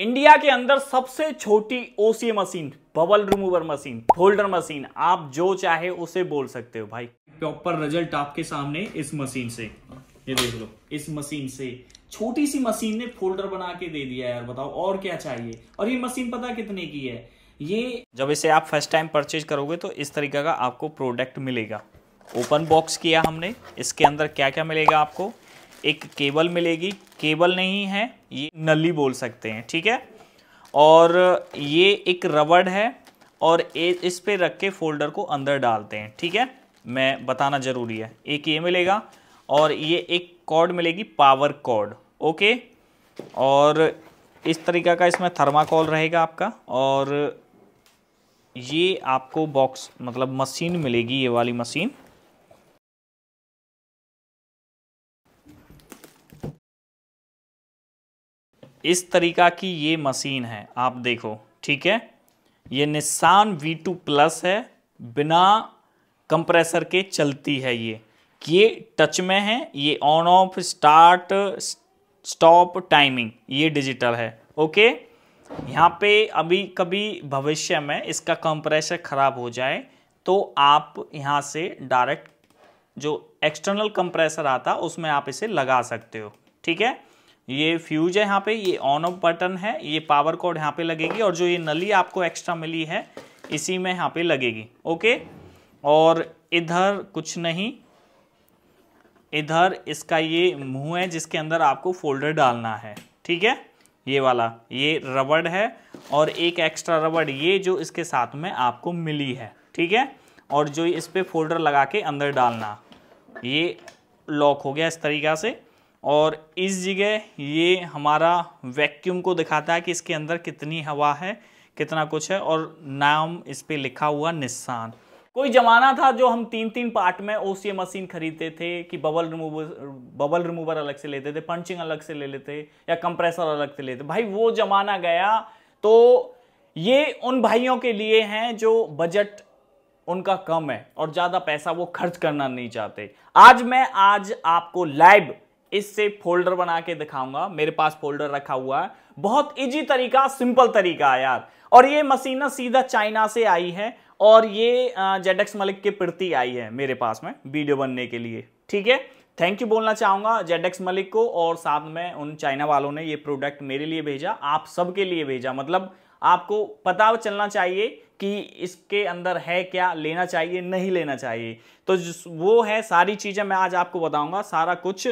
India के अंदर सबसे छोटी OC machine bubble remover machine folder machine आप जो चाहे उसे बोल सकते हो भाई प्रॉपर रिजल्ट आपके सामने इस मशीन से ये देख लो इस मशीन से छोटी सी मशीन ने फोल्डर बना के दे दिया यार बताओ और क्या चाहिए और ये मशीन पता कितने की है ये जब इसे आप फर्स्ट टाइम परचेज करोगे तो इस तरीके का आपको प्रोडक्ट मिलेगा ओपन बॉक्स किया हमने इसके अंदर क्या क्या मिलेगा आपको एक केबल मिलेगी केबल नहीं है ये नली बोल सकते हैं ठीक है और ये एक रबड़ है और इस पे रख के फोल्डर को अंदर डालते हैं ठीक है मैं बताना ज़रूरी है एक ये मिलेगा और ये एक कॉर्ड मिलेगी पावर कॉर्ड ओके और इस तरीका का इसमें थर्माकोल रहेगा आपका और ये आपको बॉक्स मतलब मशीन मिलेगी ये वाली मशीन इस तरीका की ये मशीन है आप देखो ठीक है ये निशान वी टू प्लस है बिना कंप्रेसर के चलती है ये ये टच में है ये on off start stop timing ये डिजिटल है ओके यहाँ पे अभी कभी भविष्य में इसका कंप्रेसर ख़राब हो जाए तो आप यहाँ से डायरेक्ट जो एक्सटर्नल कंप्रेसर आता उसमें आप इसे लगा सकते हो ठीक है ये फ्यूज है यहाँ पे ये ऑन ऑफ बटन है ये पावर कॉर्ड यहाँ पे लगेगी और जो ये नली आपको एक्स्ट्रा मिली है इसी में यहाँ पे लगेगी ओके और इधर कुछ नहीं इधर इसका ये मुंह है जिसके अंदर आपको फोल्डर डालना है ठीक है ये वाला ये रबड़ है और एक एक्स्ट्रा रबड़ ये जो इसके साथ में आपको मिली है ठीक है और जो इस पर फोल्डर लगा के अंदर डालना ये लॉक हो गया इस तरीका से और इस जगह ये हमारा वैक्यूम को दिखाता है कि इसके अंदर कितनी हवा है कितना कुछ है और नाम इस पर लिखा हुआ निशान कोई ज़माना था जो हम तीन तीन पार्ट में ओ मशीन खरीदते थे कि बबल रिमूवर बबल रिमूवर अलग से लेते थे पंचिंग अलग से ले लेते या कंप्रेसर अलग से लेते भाई वो ज़माना गया तो ये उन भाइयों के लिए हैं जो बजट उनका कम है और ज़्यादा पैसा वो खर्च करना नहीं चाहते आज मैं आज आपको लाइव इससे फोल्डर बना के दिखाऊंगा मेरे पास फोल्डर रखा हुआ है बहुत इजी तरीका सिंपल तरीका है यार और ये मशीन सीधा चाइना से आई है और ये जेडक्स मलिक के प्रति आई है मेरे पास में वीडियो बनने के लिए ठीक है थैंक यू बोलना चाहूंगा जेडक्स मलिक को और साथ में उन चाइना वालों ने ये प्रोडक्ट मेरे लिए भेजा आप सबके लिए भेजा मतलब आपको पता चलना चाहिए कि इसके अंदर है क्या लेना चाहिए नहीं लेना चाहिए तो वो है सारी चीज़ें मैं आज आपको बताऊंगा सारा कुछ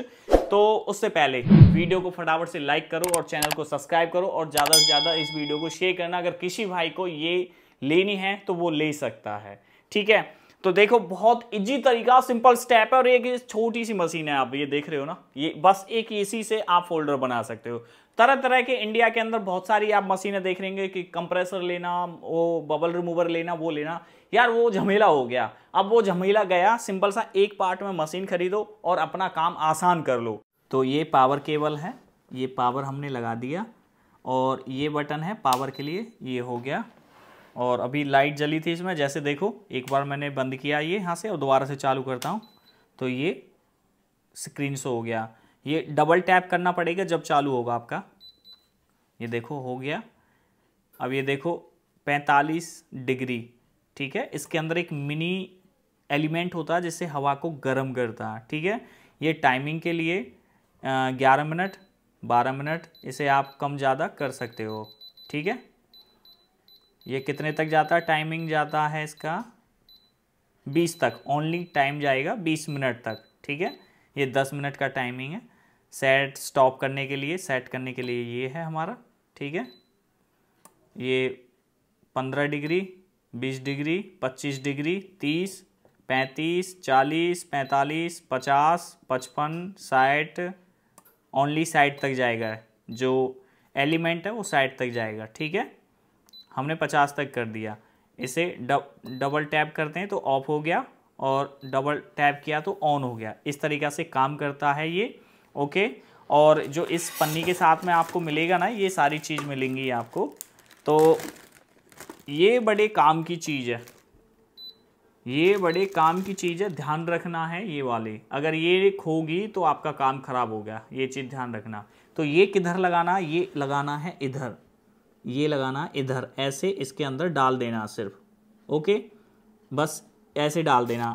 तो उससे पहले वीडियो को फटाफट से लाइक करो और चैनल को सब्सक्राइब करो और ज़्यादा से ज़्यादा इस वीडियो को शेयर करना अगर किसी भाई को ये लेनी है तो वो ले सकता है ठीक है तो देखो बहुत इजी तरीका सिंपल स्टेप है और एक छोटी सी मशीन है आप ये देख रहे हो ना ये बस एक एसी से आप फोल्डर बना सकते हो तरह तरह के इंडिया के अंदर बहुत सारी आप मशीनें देख रहेंगे कि कंप्रेसर लेना वो बबल रिमूवर लेना वो लेना यार वो झमेला हो गया अब वो झमेला गया सिंपल सा एक पार्ट में मशीन खरीदो और अपना काम आसान कर लो तो ये पावर केबल है ये पावर हमने लगा दिया और ये बटन है पावर के लिए ये हो गया और अभी लाइट जली थी इसमें जैसे देखो एक बार मैंने बंद किया ये यहाँ से और दोबारा से चालू करता हूँ तो ये स्क्रीन शो हो गया ये डबल टैप करना पड़ेगा जब चालू होगा आपका ये देखो हो गया अब ये देखो 45 डिग्री ठीक है इसके अंदर एक मिनी एलिमेंट होता है जिससे हवा को गर्म करता है ठीक है ये टाइमिंग के लिए ग्यारह मिनट बारह मिनट इसे आप कम ज़्यादा कर सकते हो ठीक है ये कितने तक जाता है टाइमिंग जाता है इसका बीस तक ओनली टाइम जाएगा बीस मिनट तक ठीक है ये दस मिनट का टाइमिंग है सेट स्टॉप करने के लिए सेट करने के लिए ये है हमारा ठीक है ये पंद्रह डिग्री बीस डिग्री पच्चीस डिग्री तीस पैंतीस चालीस पैंतालीस पचास पचपन साठ ओनली साइड तक जाएगा जो एलिमेंट है वो साइड तक जाएगा ठीक है हमने पचास तक कर दिया इसे डब डबल टैप करते हैं तो ऑफ हो गया और डबल टैप किया तो ऑन हो गया इस तरीक़ा से काम करता है ये ओके और जो इस पन्नी के साथ में आपको मिलेगा ना ये सारी चीज़ मिलेंगी आपको तो ये बड़े काम की चीज़ है ये बड़े काम की चीज़ है ध्यान रखना है ये वाले अगर ये खोगी तो आपका काम खराब हो गया ये चीज़ ध्यान रखना तो ये किधर लगाना ये लगाना है इधर ये लगाना इधर ऐसे इसके अंदर डाल देना सिर्फ ओके बस ऐसे डाल देना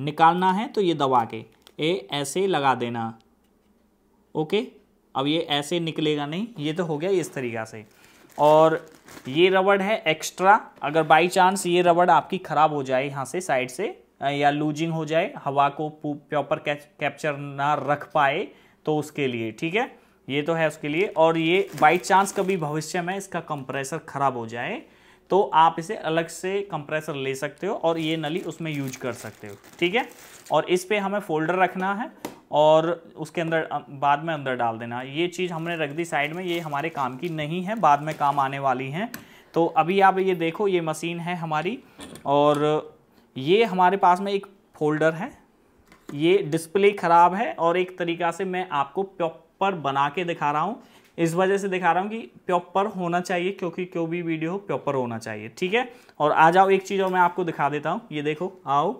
निकालना है तो ये दबा के ए ऐसे लगा देना ओके अब ये ऐसे निकलेगा नहीं ये तो हो गया इस तरीक़ा से और ये रबड़ है एक्स्ट्रा अगर बाई चांस ये रबड़ आपकी ख़राब हो जाए यहाँ से साइड से या लूजिंग हो जाए हवा को प्रॉपर कैप्चर ना रख पाए तो उसके लिए ठीक है ये तो है उसके लिए और ये बाई चांस कभी भविष्य में इसका कंप्रेसर ख़राब हो जाए तो आप इसे अलग से कंप्रेसर ले सकते हो और ये नली उसमें यूज कर सकते हो ठीक है और इस पर हमें फोल्डर रखना है और उसके अंदर बाद में अंदर डाल देना ये चीज़ हमने रख दी साइड में ये हमारे काम की नहीं है बाद में काम आने वाली हैं तो अभी आप ये देखो ये मशीन है हमारी और ये हमारे पास में एक फोल्डर है ये डिस्प्ले ख़राब है और एक तरीका से मैं आपको प्रॉपर बना के दिखा रहा हूँ इस वजह से दिखा रहा हूँ कि प्रॉपर होना चाहिए क्योंकि क्यों भी वीडियो हो प्रॉपर होना चाहिए ठीक है और आ जाओ एक चीज़ और मैं आपको दिखा देता हूँ ये देखो आओ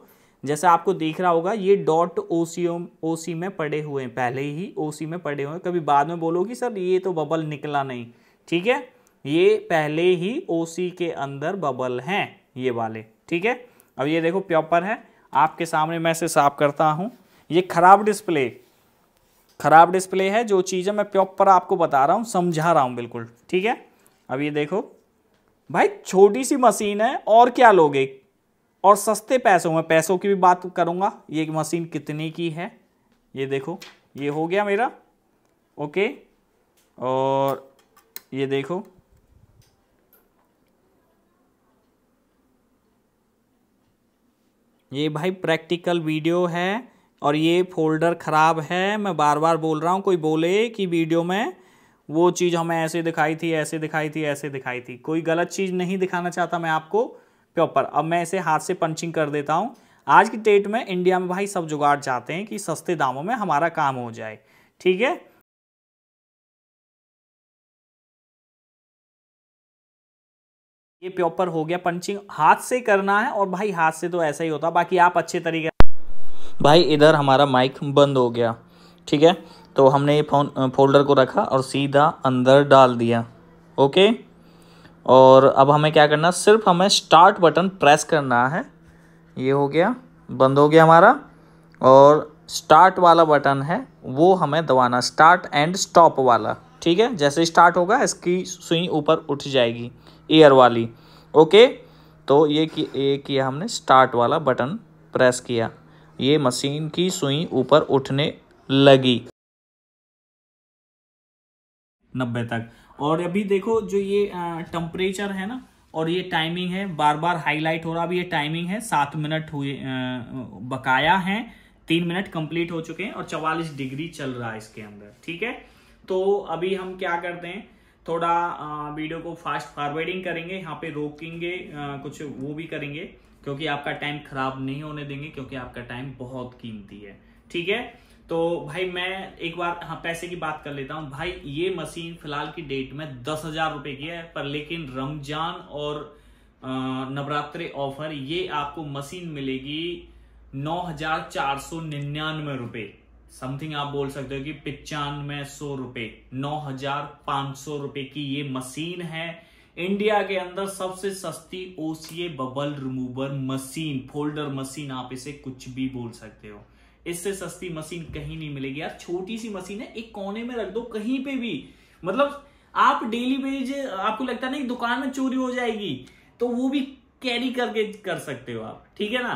जैसे आपको देख रहा होगा ये डॉट ओ सी ओ सी में पड़े हुए हैं पहले ही ओ सी में पड़े हुए हैं कभी बाद में बोलो कि सर ये तो बबल निकला नहीं ठीक है ये पहले ही ओ सी के अंदर बबल हैं ये वाले ठीक है अब ये देखो प्योपर है आपके सामने मैं इसे साफ करता हूँ ये खराब डिस्प्ले खराब डिस्प्ले है जो चीज़ें मैं प्रॉपर आपको बता रहा हूँ समझा रहा हूँ बिल्कुल ठीक है अब ये देखो भाई छोटी सी मशीन है और क्या लोगे और सस्ते पैसों में पैसों की भी बात करूँगा ये मशीन कितने की है ये देखो ये हो गया मेरा ओके और ये देखो ये भाई प्रैक्टिकल वीडियो है और ये फोल्डर ख़राब है मैं बार बार बोल रहा हूँ कोई बोले कि वीडियो में वो चीज़ हमें ऐसे दिखाई थी ऐसे दिखाई थी ऐसे दिखाई थी कोई गलत चीज़ नहीं दिखाना चाहता मैं आपको प्रॉपर अब मैं इसे हाथ से पंचिंग कर देता हूँ आज की डेट में इंडिया में भाई सब जुगाड़ चाहते हैं कि सस्ते दामों में हमारा काम हो जाए ठीक है ये प्रॉपर हो गया पंचिंग हाथ से करना है और भाई हाथ से तो ऐसा ही होता बाकी आप अच्छे तरीके भाई इधर हमारा माइक बंद हो गया ठीक है तो हमने ये फोन फोल्डर को रखा और सीधा अंदर डाल दिया ओके और अब हमें क्या करना सिर्फ हमें स्टार्ट बटन प्रेस करना है ये हो गया बंद हो गया हमारा और स्टार्ट वाला बटन है वो हमें दबाना स्टार्ट एंड स्टॉप वाला ठीक है जैसे स्टार्ट होगा इसकी सुई ऊपर उठ जाएगी एयर वाली ओके तो ये कि ये किया हमने स्टार्ट वाला बटन प्रेस किया ये मशीन की सुई ऊपर उठने लगी नब्बे तक और अभी देखो जो ये टेम्परेचर है ना और ये टाइमिंग है बार बार हाईलाइट हो रहा अभी ये टाइमिंग है सात मिनट हुए बकाया है तीन मिनट कंप्लीट हो चुके हैं और चवालीस डिग्री चल रहा है इसके अंदर ठीक है तो अभी हम क्या करते हैं थोड़ा वीडियो को फास्ट फॉरवर्डिंग करेंगे यहाँ पे रोकेंगे कुछ वो भी करेंगे क्योंकि आपका टाइम खराब नहीं होने देंगे क्योंकि आपका टाइम बहुत कीमती है ठीक है तो भाई मैं एक बार हाँ पैसे की बात कर लेता हूँ भाई ये मशीन फिलहाल की डेट में दस हजार रुपये की है पर लेकिन रमजान और नवरात्रि ऑफर ये आपको मशीन मिलेगी नौ हजार चार सौ निन्यानवे रुपये समथिंग आप बोल सकते हो कि पिचानवे सौ रुपए नौ हजार पांच सौ रुपए की ये मशीन है इंडिया के अंदर सबसे सस्ती OCA bubble remover machine folder machine आप इसे कुछ भी बोल सकते हो इससे सस्ती मशीन कहीं नहीं मिलेगी यार छोटी सी मशीन है एक कोने में रख दो कहीं पे भी मतलब आप डेली वेज आपको लगता नहीं दुकान में चोरी हो जाएगी तो वो भी कैरी करके कर सकते हो आप ठीक है ना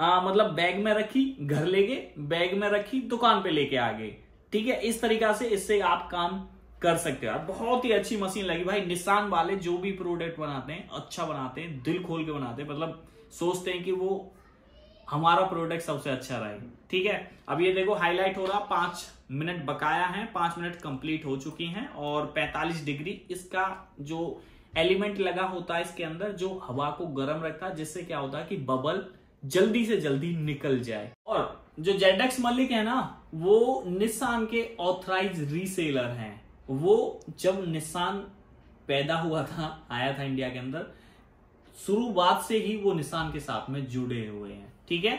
आ, मतलब बैग में रखी घर ले गए बैग में रखी दुकान पे लेके आ गए ठीक है इस तरीका से इससे आप काम कर सकते हो बहुत ही अच्छी मशीन लगी भाई निशान वाले जो भी प्रोडक्ट बनाते हैं अच्छा बनाते हैं दिल खोल के बनाते हैं मतलब सोचते हैं कि वो हमारा प्रोडक्ट सबसे अच्छा रहे ठीक है अब ये देखो हाईलाइट हो रहा पांच मिनट बकाया है पांच मिनट कंप्लीट हो चुकी हैं और 45 डिग्री इसका जो एलिमेंट लगा होता है इसके अंदर जो हवा को गर्म रखता है जिससे क्या होता है कि बबल जल्दी से जल्दी निकल जाए और जो जेडेक्स मलिक है ना वो निशान के ऑथराइज रीसेलर हैं वो जब निशान पैदा हुआ था आया था इंडिया के अंदर शुरुआत से ही वो निशान के साथ में जुड़े हुए हैं ठीक है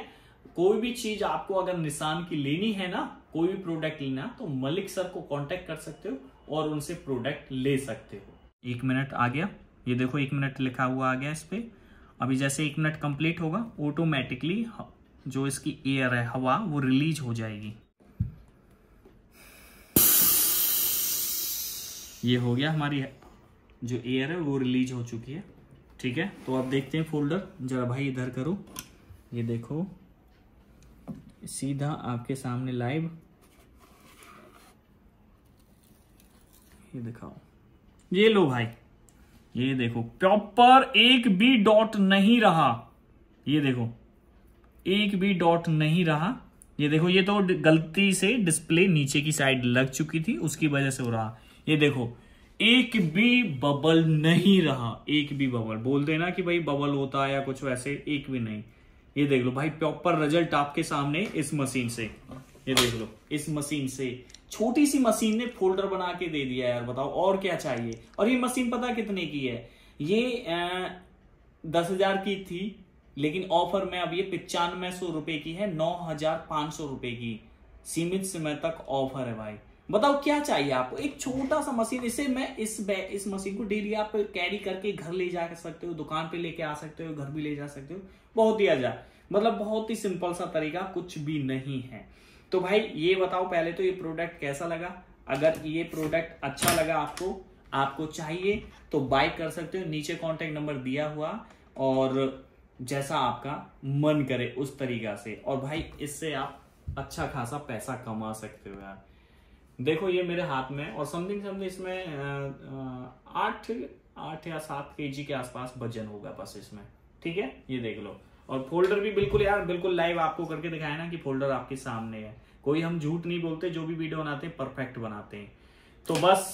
कोई भी चीज आपको अगर निशान की लेनी है ना कोई भी प्रोडक्ट लेना तो मलिक सर को कांटेक्ट कर सकते हो और उनसे प्रोडक्ट ले सकते हो एक मिनट आ गया ये देखो एक मिनट लिखा हुआ आ गया इस पर अभी जैसे एक मिनट कंप्लीट होगा ऑटोमेटिकली जो इसकी एयर है हवा वो रिलीज हो जाएगी ये हो गया हमारी जो एयर है वो रिलीज हो चुकी है ठीक है तो अब देखते हैं फोल्डर जरा भाई इधर करो ये देखो सीधा आपके सामने लाइव ये दिखाओ ये लो भाई ये देखो प्रॉपर एक भी डॉट नहीं रहा ये देखो एक भी डॉट नहीं रहा ये देखो ये तो गलती से डिस्प्ले नीचे की साइड लग चुकी थी उसकी वजह से हो रहा ये देखो एक भी बबल नहीं रहा एक भी बबल बोल देना कि भाई बबल होता है या कुछ वैसे एक भी नहीं ये देख लो भाई प्रॉपर रिजल्ट आपके सामने इस मशीन से ये देख लो इस मशीन से छोटी सी मशीन ने फोल्डर बना के दे दिया यार बताओ और क्या चाहिए और ये मशीन पता कितने की है ये दस हजार की थी लेकिन ऑफर में अब ये पिचानवे सौ रुपए की है नौ हजार पांच सौ रुपए की सीमित समय तक ऑफर है भाई बताओ क्या चाहिए आपको एक छोटा सा मशीन इसे मैं इस इस मशीन को डेली आप कैरी करके घर ले जा सकते हो दुकान पे लेके आ सकते हो घर भी ले जा सकते हो बहुत ही आजा मतलब बहुत ही सिंपल सा तरीका कुछ भी नहीं है तो भाई ये बताओ पहले तो ये प्रोडक्ट कैसा लगा अगर ये प्रोडक्ट अच्छा लगा आपको आपको चाहिए तो बाय कर सकते हो नीचे कॉन्टेक्ट नंबर दिया हुआ और जैसा आपका मन करे उस तरीका से और भाई इससे आप अच्छा खासा पैसा कमा सकते हो यार देखो ये मेरे हाथ में और समथिंग समथिंग इसमें आठ आठ या सात के जी के आसपास वजन होगा बस इसमें ठीक है ये देख लो और फोल्डर भी बिल्कुल यार बिल्कुल लाइव आपको करके दिखाया ना कि फोल्डर आपके सामने है कोई हम झूठ नहीं बोलते जो भी वीडियो बनाते हैं परफेक्ट बनाते हैं तो बस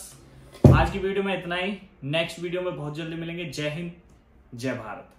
आज की वीडियो में इतना ही नेक्स्ट वीडियो में बहुत जल्दी मिलेंगे जय हिंद जय भारत